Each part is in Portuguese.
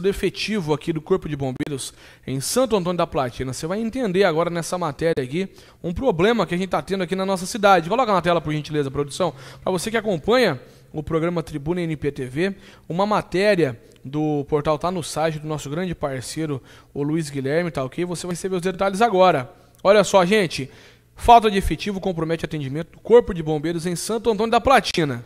do efetivo aqui do Corpo de Bombeiros em Santo Antônio da Platina. Você vai entender agora nessa matéria aqui um problema que a gente está tendo aqui na nossa cidade. Coloca na tela, por gentileza, produção, para você que acompanha o programa Tribuna NPTV, uma matéria do portal está no site do nosso grande parceiro, o Luiz Guilherme, tá ok? Você vai receber os detalhes agora. Olha só, gente, falta de efetivo compromete atendimento do Corpo de Bombeiros em Santo Antônio da Platina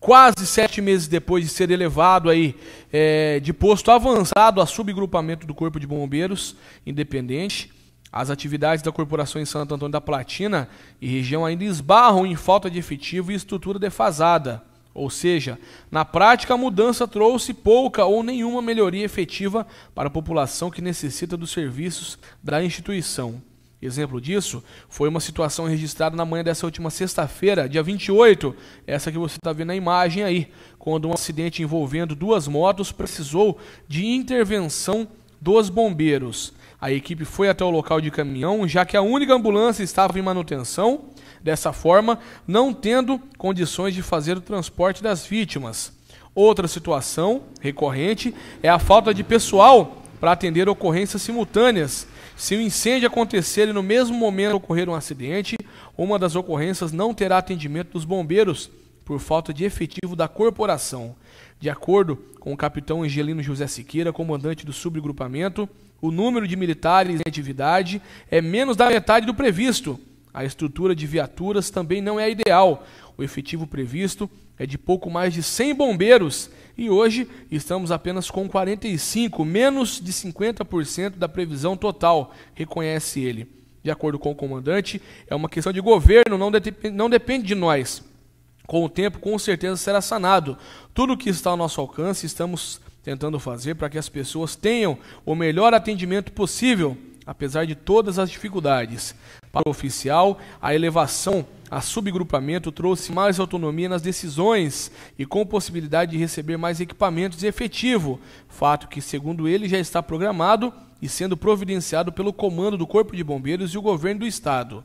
quase sete meses depois de ser elevado aí, é, de posto avançado a subgrupamento do Corpo de Bombeiros Independente, as atividades da Corporação em Santo Antônio da Platina e região ainda esbarram em falta de efetivo e estrutura defasada. Ou seja, na prática a mudança trouxe pouca ou nenhuma melhoria efetiva para a população que necessita dos serviços da instituição. Exemplo disso foi uma situação registrada na manhã dessa última sexta-feira, dia 28, essa que você está vendo na imagem aí, quando um acidente envolvendo duas motos precisou de intervenção dos bombeiros. A equipe foi até o local de caminhão, já que a única ambulância estava em manutenção, dessa forma, não tendo condições de fazer o transporte das vítimas. Outra situação recorrente é a falta de pessoal para atender ocorrências simultâneas se o incêndio acontecer e no mesmo momento ocorrer um acidente, uma das ocorrências não terá atendimento dos bombeiros por falta de efetivo da corporação. De acordo com o capitão Angelino José Siqueira, comandante do subgrupamento, o número de militares em atividade é menos da metade do previsto a estrutura de viaturas também não é ideal. O efetivo previsto é de pouco mais de 100 bombeiros e hoje estamos apenas com 45, menos de 50% da previsão total, reconhece ele. De acordo com o comandante, é uma questão de governo, não, não depende de nós. Com o tempo, com certeza será sanado. Tudo que está ao nosso alcance, estamos tentando fazer para que as pessoas tenham o melhor atendimento possível, apesar de todas as dificuldades para o oficial, a elevação a subgrupamento trouxe mais autonomia nas decisões e com possibilidade de receber mais equipamentos e efetivo, fato que, segundo ele, já está programado e sendo providenciado pelo comando do Corpo de Bombeiros e o governo do estado.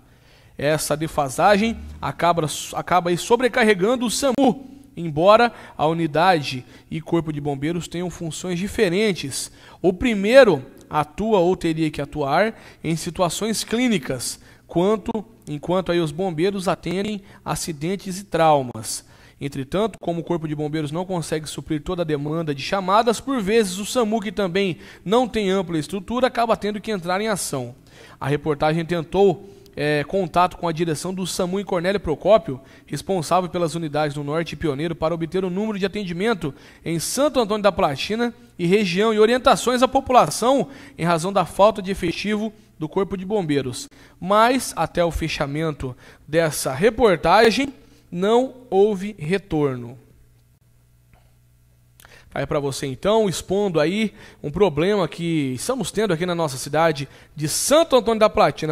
Essa defasagem acaba, acaba sobrecarregando o SAMU, embora a unidade e corpo de bombeiros tenham funções diferentes. O primeiro atua ou teria que atuar em situações clínicas, quanto, enquanto aí os bombeiros atendem acidentes e traumas. Entretanto, como o Corpo de Bombeiros não consegue suprir toda a demanda de chamadas, por vezes o SAMU, que também não tem ampla estrutura, acaba tendo que entrar em ação. A reportagem tentou é, contato com a direção do SAMU e Cornélio Procópio, responsável pelas unidades do Norte e Pioneiro, para obter o um número de atendimento em Santo Antônio da Platina e região e orientações à população em razão da falta de efetivo do Corpo de Bombeiros. Mas, até o fechamento dessa reportagem, não houve retorno. Aí para você então, expondo aí um problema que estamos tendo aqui na nossa cidade de Santo Antônio da Platina.